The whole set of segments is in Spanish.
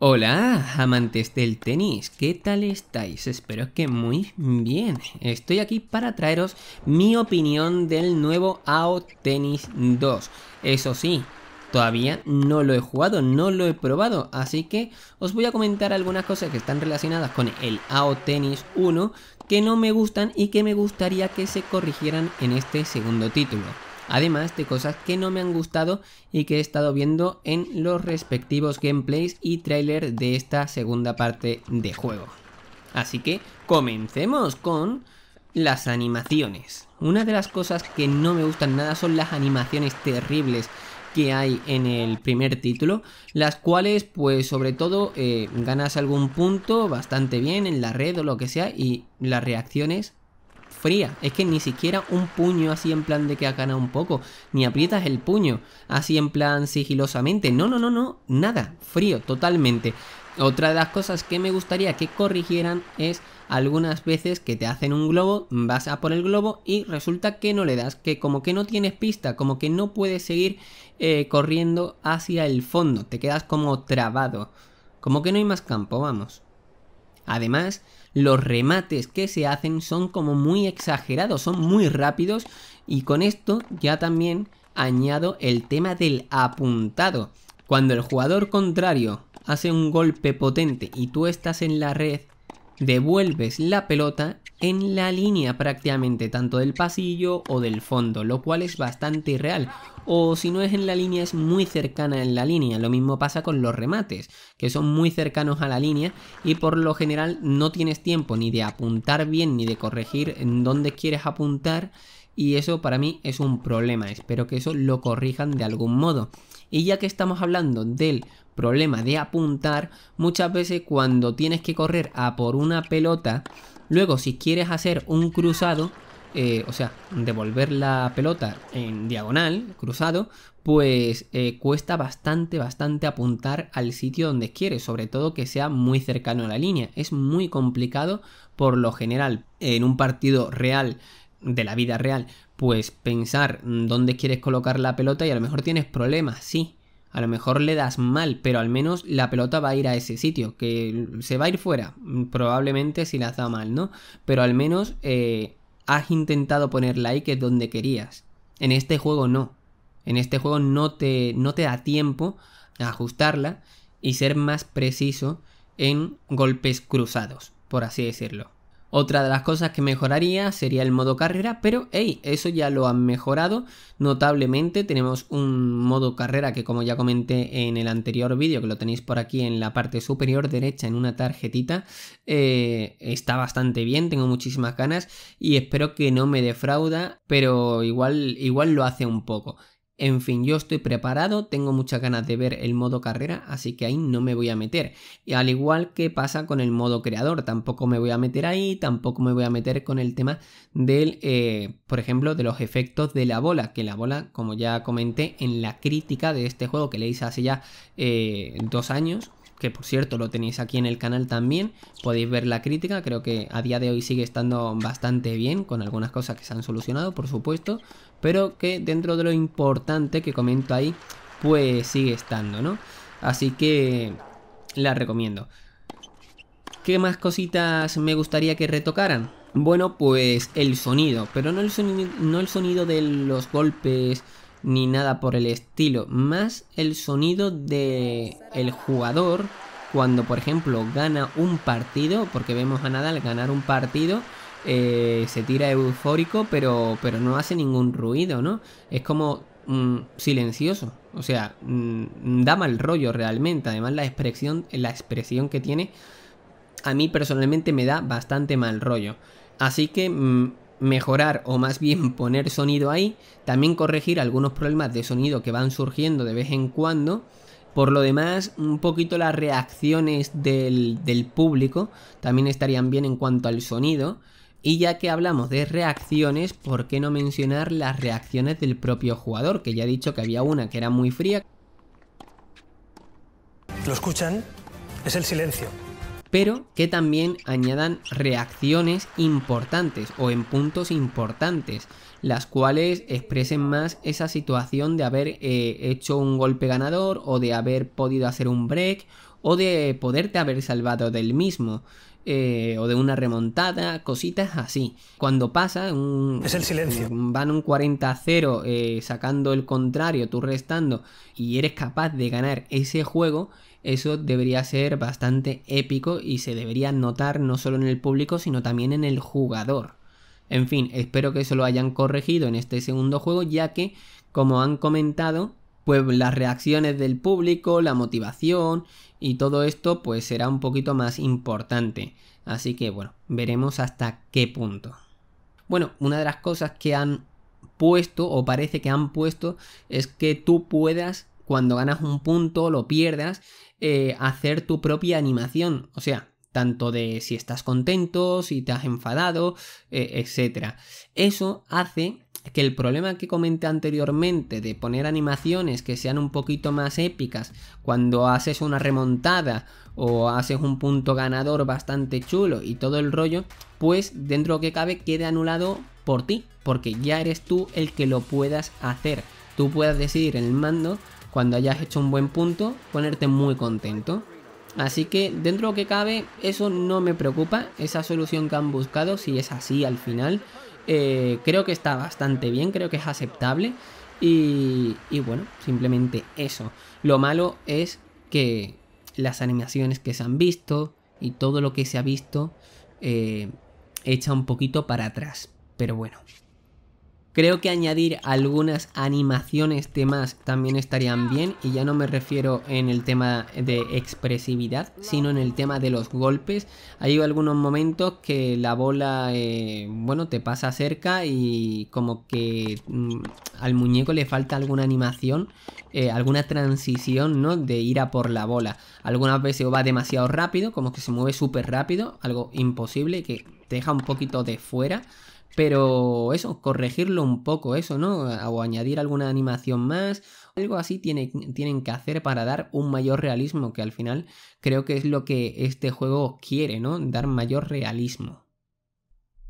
Hola, amantes del tenis, ¿qué tal estáis? Espero que muy bien. Estoy aquí para traeros mi opinión del nuevo AO Tennis 2. Eso sí, todavía no lo he jugado, no lo he probado, así que os voy a comentar algunas cosas que están relacionadas con el AO Tennis 1 que no me gustan y que me gustaría que se corrigieran en este segundo título además de cosas que no me han gustado y que he estado viendo en los respectivos gameplays y trailers de esta segunda parte de juego. Así que comencemos con las animaciones. Una de las cosas que no me gustan nada son las animaciones terribles que hay en el primer título, las cuales pues sobre todo eh, ganas algún punto bastante bien en la red o lo que sea y las reacciones fría. Es que ni siquiera un puño así en plan de que acana un poco, ni aprietas el puño así en plan sigilosamente. No, no, no, no, nada, frío, totalmente. Otra de las cosas que me gustaría que corrigieran es algunas veces que te hacen un globo, vas a por el globo y resulta que no le das, que como que no tienes pista, como que no puedes seguir eh, corriendo hacia el fondo, te quedas como trabado, como que no hay más campo, vamos. Además, los remates que se hacen son como muy exagerados, son muy rápidos y con esto ya también añado el tema del apuntado. Cuando el jugador contrario hace un golpe potente y tú estás en la red, devuelves la pelota en la línea prácticamente tanto del pasillo o del fondo, lo cual es bastante irreal. O si no es en la línea, es muy cercana en la línea. Lo mismo pasa con los remates, que son muy cercanos a la línea y por lo general no tienes tiempo ni de apuntar bien ni de corregir en dónde quieres apuntar y eso para mí es un problema. Espero que eso lo corrijan de algún modo. Y ya que estamos hablando del problema de apuntar, muchas veces cuando tienes que correr a por una pelota, luego si quieres hacer un cruzado, eh, o sea, devolver la pelota en diagonal, cruzado, pues eh, cuesta bastante, bastante apuntar al sitio donde quieres, sobre todo que sea muy cercano a la línea. Es muy complicado por lo general. En un partido real de la vida real, pues pensar dónde quieres colocar la pelota y a lo mejor tienes problemas, sí. A lo mejor le das mal, pero al menos la pelota va a ir a ese sitio, que se va a ir fuera, probablemente si la da mal, ¿no? Pero al menos eh, has intentado ponerla ahí que es donde querías. En este juego no. En este juego no te, no te da tiempo a ajustarla y ser más preciso en golpes cruzados, por así decirlo. Otra de las cosas que mejoraría sería el modo carrera, pero hey, eso ya lo han mejorado notablemente. Tenemos un modo carrera que como ya comenté en el anterior vídeo, que lo tenéis por aquí en la parte superior derecha en una tarjetita, eh, está bastante bien, tengo muchísimas ganas y espero que no me defrauda, pero igual, igual lo hace un poco. En fin, yo estoy preparado, tengo muchas ganas de ver el modo carrera, así que ahí no me voy a meter. Y al igual que pasa con el modo creador, tampoco me voy a meter ahí, tampoco me voy a meter con el tema del, eh, por ejemplo, de los efectos de la bola, que la bola, como ya comenté en la crítica de este juego que le hice hace ya eh, dos años, que por cierto lo tenéis aquí en el canal también, podéis ver la crítica, creo que a día de hoy sigue estando bastante bien, con algunas cosas que se han solucionado, por supuesto, pero que dentro de lo importante que comento ahí, pues sigue estando, ¿no? Así que la recomiendo. ¿Qué más cositas me gustaría que retocaran? Bueno, pues el sonido, pero no el sonido, no el sonido de los golpes ni nada por el estilo, más el sonido de el jugador cuando por ejemplo gana un partido, porque vemos a Nadal ganar un partido, eh, se tira eufórico, pero, pero no hace ningún ruido, ¿no? Es como mm, silencioso, o sea, mm, da mal rollo realmente, además la expresión, la expresión que tiene a mí personalmente me da bastante mal rollo. Así que mm, mejorar o más bien poner sonido ahí, también corregir algunos problemas de sonido que van surgiendo de vez en cuando. Por lo demás, un poquito las reacciones del, del público también estarían bien en cuanto al sonido. Y ya que hablamos de reacciones, ¿por qué no mencionar las reacciones del propio jugador? Que ya he dicho que había una que era muy fría. ¿Lo escuchan? Es el silencio pero que también añadan reacciones importantes o en puntos importantes, las cuales expresen más esa situación de haber eh, hecho un golpe ganador o de haber podido hacer un break o de poderte haber salvado del mismo. Eh, o de una remontada, cositas así. Cuando pasa, un, es el silencio. Van un 40-0 eh, sacando el contrario, tú restando, y eres capaz de ganar ese juego, eso debería ser bastante épico y se debería notar no solo en el público, sino también en el jugador. En fin, espero que eso lo hayan corregido en este segundo juego, ya que, como han comentado, pues las reacciones del público, la motivación y todo esto pues será un poquito más importante. Así que bueno, veremos hasta qué punto. Bueno, una de las cosas que han puesto o parece que han puesto es que tú puedas cuando ganas un punto lo pierdas eh, hacer tu propia animación, o sea, tanto de si estás contento, si te has enfadado, eh, etcétera, Eso hace que el problema que comenté anteriormente de poner animaciones que sean un poquito más épicas cuando haces una remontada o haces un punto ganador bastante chulo y todo el rollo, pues dentro que cabe quede anulado por ti, porque ya eres tú el que lo puedas hacer. Tú puedas decidir en el mando cuando hayas hecho un buen punto, ponerte muy contento. Así que dentro de lo que cabe, eso no me preocupa, esa solución que han buscado, si es así al final, eh, creo que está bastante bien, creo que es aceptable. Y, bueno, simplemente eso. Lo malo es que las animaciones que se han visto y todo lo que se ha visto eh, echa un poquito para atrás. Pero bueno, Creo que añadir algunas animaciones de más también estarían bien y ya no me refiero en el tema de expresividad, sino en el tema de los golpes. Hay algunos momentos que la bola, eh, bueno, te pasa cerca y como que mm, al muñeco le falta alguna animación, eh, alguna transición, ¿no? De ir a por la bola. Algunas veces va demasiado rápido, como que se mueve súper rápido, algo imposible que te deja un poquito de fuera. Pero eso, corregirlo un poco, eso, ¿no? O añadir alguna animación más, algo así tienen que hacer para dar un mayor realismo, que al final creo que es lo que este juego quiere, ¿no? Dar mayor realismo.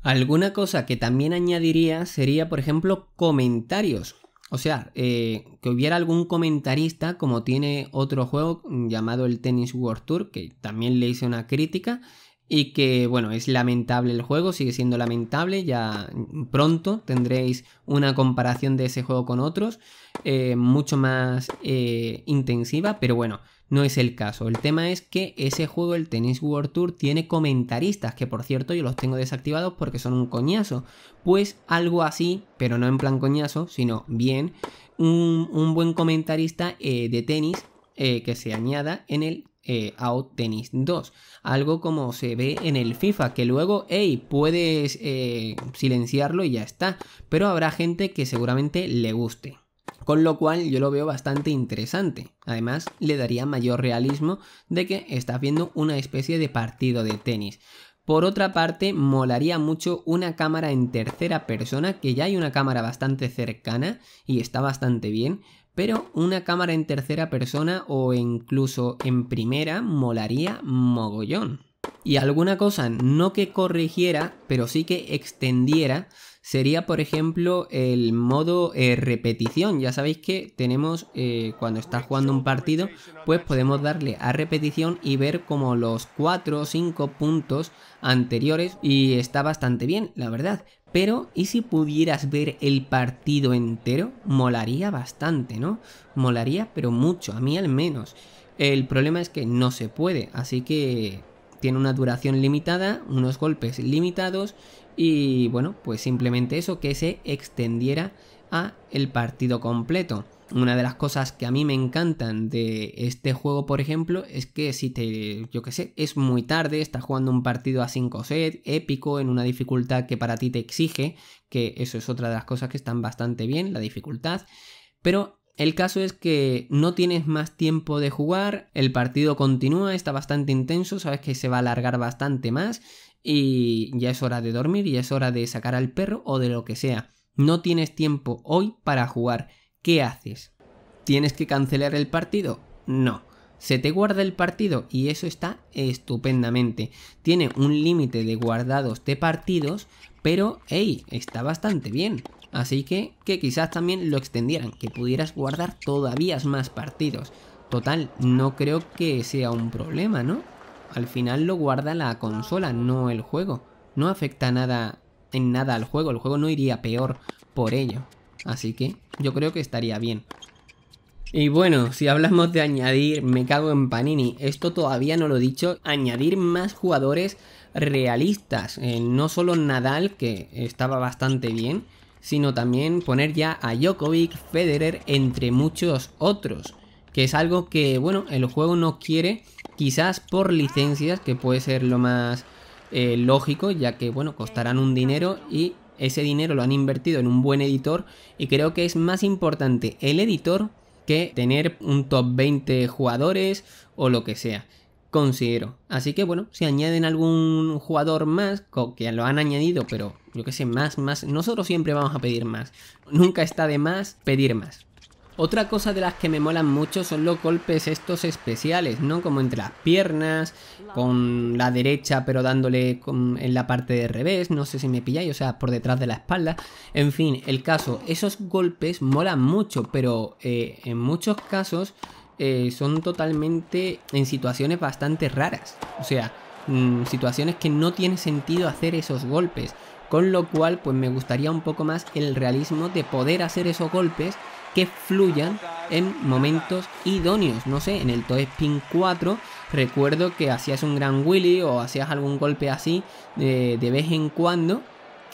Alguna cosa que también añadiría sería, por ejemplo, comentarios. O sea, eh, que hubiera algún comentarista, como tiene otro juego llamado el Tennis World Tour, que también le hice una crítica, y que bueno, es lamentable el juego, sigue siendo lamentable, ya pronto tendréis una comparación de ese juego con otros, eh, mucho más eh, intensiva, pero bueno, no es el caso. El tema es que ese juego, el Tennis World Tour, tiene comentaristas, que por cierto yo los tengo desactivados porque son un coñazo, pues algo así, pero no en plan coñazo, sino bien, un, buen comentarista eh, de tenis que se añada en el eh, Out Tennis 2. Algo como se ve en el FIFA, que luego, puedes eh, silenciarlo y ya está. Pero habrá gente que seguramente le guste. Con lo cual yo lo veo bastante interesante. Además, le daría mayor realismo de que estás viendo una especie de partido de tenis. Por otra parte, molaría mucho una cámara en tercera persona, que ya hay una cámara bastante cercana y está bastante bien, pero una cámara en tercera persona o incluso en primera molaría mogollón. Y alguna cosa no que corrigiera, pero sí que extendiera, sería por ejemplo el modo eh, repetición. Ya sabéis que tenemos, eh, cuando estás jugando un partido, pues podemos darle a repetición y ver como los 4 o 5 puntos anteriores y está bastante bien, la verdad. Pero, ¿y si pudieras ver el partido entero? Molaría bastante, ¿no? Molaría, pero mucho, a mí al menos. El problema es que no se puede, así que tiene una duración limitada, unos golpes limitados y bueno, pues simplemente eso que se extendiera a el partido completo. Una de las cosas que a mí me encantan de este juego, por ejemplo, es que si te, yo qué sé, es muy tarde, estás jugando un partido a 5 set, épico, en una dificultad que para ti te exige, que eso es otra de las cosas que están bastante bien, la dificultad, pero el caso es que no tienes más tiempo de jugar, el partido continúa, está bastante intenso, sabes que se va a alargar bastante más y ya es hora de dormir, ya es hora de sacar al perro o de lo que sea. No tienes tiempo hoy para jugar. ¿qué haces? ¿Tienes que cancelar el partido? No. Se te guarda el partido y eso está estupendamente. Tiene un límite de guardados de partidos, pero hey, está bastante bien. Así que, que quizás también lo extendieran, que pudieras guardar todavía más partidos. Total, no creo que sea un problema, ¿no? Al final lo guarda la consola, no el juego. No afecta nada en nada al juego, el juego no iría peor por ello. Así que yo creo que estaría bien. Y bueno, si hablamos de añadir, me cago en Panini, esto todavía no lo he dicho, añadir más jugadores realistas, eh, no solo Nadal, que estaba bastante bien, sino también poner ya a Djokovic, Federer, entre muchos otros, que es algo que, bueno, el juego no quiere, quizás por licencias, que puede ser lo más eh, lógico, ya que, bueno, costarán un dinero y ese dinero lo han invertido en un buen editor y creo que es más importante el editor que tener un top 20 jugadores o lo que sea. Considero. Así que bueno, si añaden algún jugador más, que lo han añadido, pero yo que sé, más, más, nosotros siempre vamos a pedir más. Nunca está de más pedir más. Otra cosa de las que me molan mucho son los golpes estos especiales, ¿no? Como entre las piernas, con la derecha pero dándole en la parte de revés, no sé si me pilláis, o sea, por detrás de la espalda. En fin, el caso, esos golpes molan mucho, pero eh, en muchos casos eh, son totalmente en situaciones bastante raras. O sea, mm, situaciones que no tiene sentido hacer esos golpes. Con lo cual, pues me gustaría un poco más el realismo de poder hacer esos golpes que fluyan en momentos idóneos. No sé, en el Toe Spin 4 recuerdo que hacías un gran Willy o hacías algún golpe así de, vez en cuando.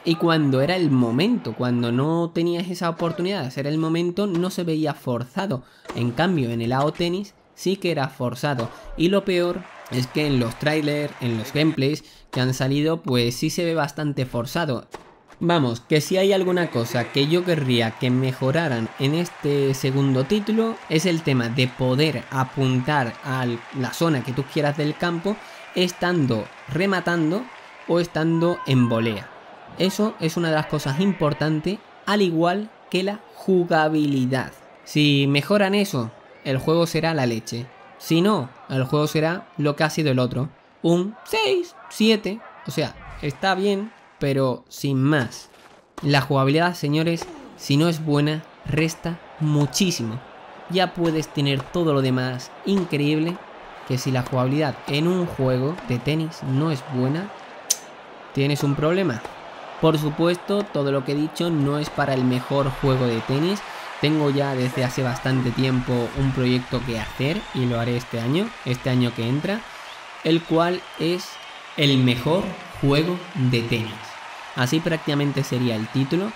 Y cuando era el momento, cuando no tenías esa oportunidad de hacer el momento, no se veía forzado. En cambio, en el AO tenis sí que era forzado. Y lo peor es que en los trailers, en los gameplays que han salido, pues sí se ve bastante forzado. Vamos, que si hay alguna cosa que yo querría que mejoraran en este segundo título es el tema de poder apuntar a la zona que tú quieras del campo estando rematando o estando en volea. Eso es una de las cosas importantes, al igual que la jugabilidad. Si mejoran eso, el juego será la leche. Si no, el juego será lo que ha sido el otro. Un 6, 7. O sea, está bien, pero sin más. La jugabilidad, señores, si no es buena, resta muchísimo. Ya puedes tener todo lo demás increíble, que si la jugabilidad en un juego de tenis no es buena, tienes un problema. Por supuesto, todo lo que he dicho no es para el mejor juego de tenis. Tengo ya desde hace bastante tiempo un proyecto que hacer y lo haré este año, este año que entra, el cual es el mejor juego de tenis. Así prácticamente sería el título.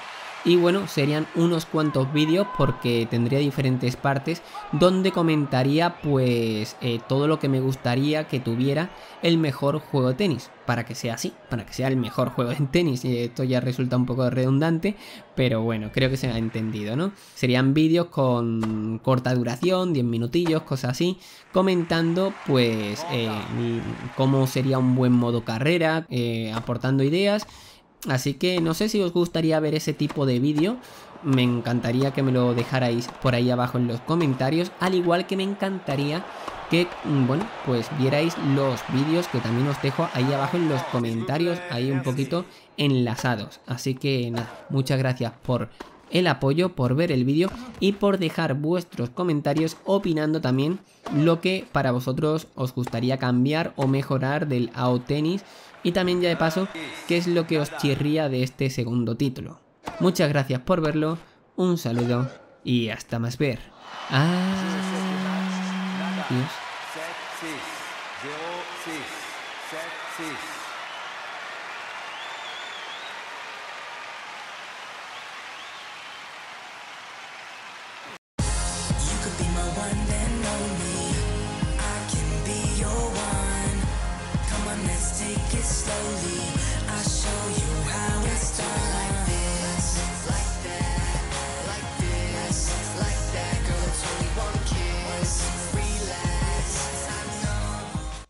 Y bueno, serían unos cuantos vídeos porque tendría diferentes partes donde comentaría pues eh, todo lo que me gustaría que tuviera el mejor juego de tenis. Para que sea así, para que sea el mejor juego de tenis. Y esto ya resulta un poco redundante, pero bueno, creo que se ha entendido, ¿no? Serían vídeos con corta duración, 10 minutillos, cosas así, comentando pues eh, cómo sería un buen modo carrera, eh, aportando ideas Así que no sé si os gustaría ver ese tipo de vídeo. Me encantaría que me lo dejarais por ahí abajo en los comentarios. Al igual que me encantaría que, mm, bueno, pues vierais los vídeos que también os dejo ahí abajo en los comentarios, ahí un poquito enlazados. Así que nada, muchas gracias por el apoyo, por ver el vídeo y por dejar vuestros comentarios opinando también lo que para vosotros os gustaría cambiar o mejorar del AO tenis y también ya de paso qué es lo que os chirría de este segundo título. Muchas gracias por verlo, un saludo y hasta más ver. Adiós. Ah, slowly, I'll show you how.